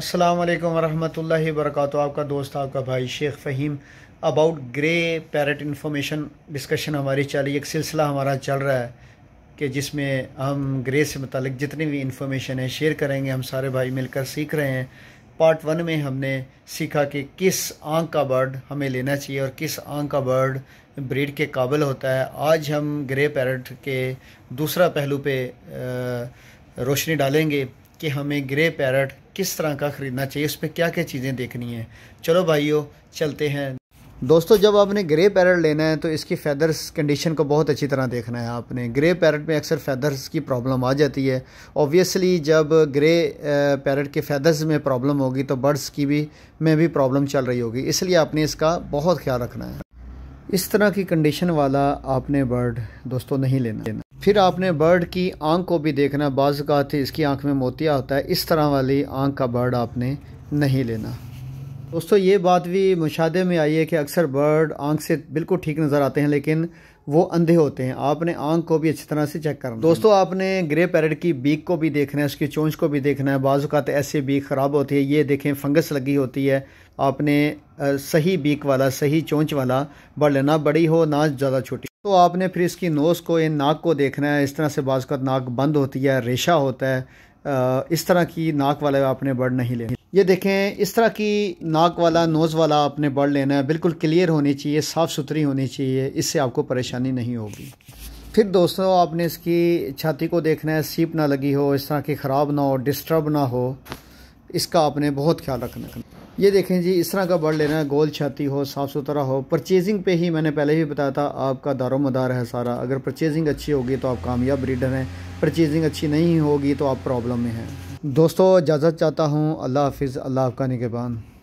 अस्सलाम वालेकुम वरहमतुल्लाहि वरकत आपका दोस्त आपका भाई Shaikh Faheem about grey parrot information discussion हमारी चल रही है एक सिलसिला हमारा चल रहा है कि जिसमें हम ग्रे से मतलब जितनी भी इन्फॉर्मेशन है शेयर करेंगे हम सारे भाई मिलकर सीख रहे हैं पार्ट वन में हमने सीखा कि किस आंख का बर्ड हमें लेना चाहिए और किस आंख का बर्ड ब्रीड के काबिल होता है आज हम ग्रे पैरट के दूसरा पहलू पे रोशनी डालेंगे कि हमें ग्रे पैरट किस तरह का ख़रीदना चाहिए उस पर क्या क्या चीज़ें देखनी है चलो भाइयों चलते हैं दोस्तों जब आपने ग्रे पैरट लेना है तो इसकी फ़ेदर्स कंडीशन को बहुत अच्छी तरह देखना है आपने ग्रे पैरट में अक्सर फ़ेदर्स की प्रॉब्लम आ जाती है ऑब्वियसली जब ग्रे पैरट के फ़ेदर्स में प्रॉब्लम होगी तो बर्ड्स की भी में भी प्रॉब्लम चल रही होगी इसलिए आपने इसका बहुत ख्याल रखना है इस तरह की कंडीशन वाला आपने बर्ड दोस्तों नहीं लेना फिर आपने बर्ड की आंख को भी देखना बाज़ थे इसकी आंख में मोतिया होता है इस तरह वाली आंख का बर्ड आपने नहीं लेना दोस्तों ये बात भी मुशाहे में आई है कि अक्सर बर्ड आंख से बिल्कुल ठीक नज़र आते हैं लेकिन वो अंधे होते हैं आपने आंख को भी अच्छी तरह से चेक करना दोस्तों आपने ग्रे पैरेट की बीक को भी देखना है उसकी चोंच को भी देखना है बाज़ात ऐसे बीक ख़राब होती है ये देखें फंगस लगी होती है आपने सही बीक वाला सही चोंच वाला बर्ड लेना बड़ी हो ना ज़्यादा छोटी तो आपने फिर इसकी नोज़ को इन नाक को देखना है इस तरह से बाज़त नाक बंद होती है रेशा होता है इस तरह की नाक वाले आपने बर्ड नहीं लेना ये देखें इस तरह की नाक वाला नोज़ वाला आपने बर्ड लेना है बिल्कुल क्लियर होनी चाहिए साफ़ सुथरी होनी चाहिए इससे आपको परेशानी नहीं होगी फिर दोस्तों आपने इसकी छाती को देखना है सीप ना लगी हो इस तरह की ख़राब ना हो डिस्टर्ब ना हो इसका आपने बहुत ख्याल रखना ये देखें जी इस तरह का बर्ड लेना है गोल छाती हो साफ़ सुथरा हो परचेजिंग पे ही मैंने पहले भी बताया था आपका दारो मदार है सारा अगर परचेजिंग अच्छी होगी तो आप कामयाब ब्रीडर हैं परचेजिंग अच्छी नहीं होगी तो आप प्रॉब्लम में हैं दोस्तों इजाज़त चाहता हूँ अल्लाह हाफिज़ अल्लाह आपका निगेबान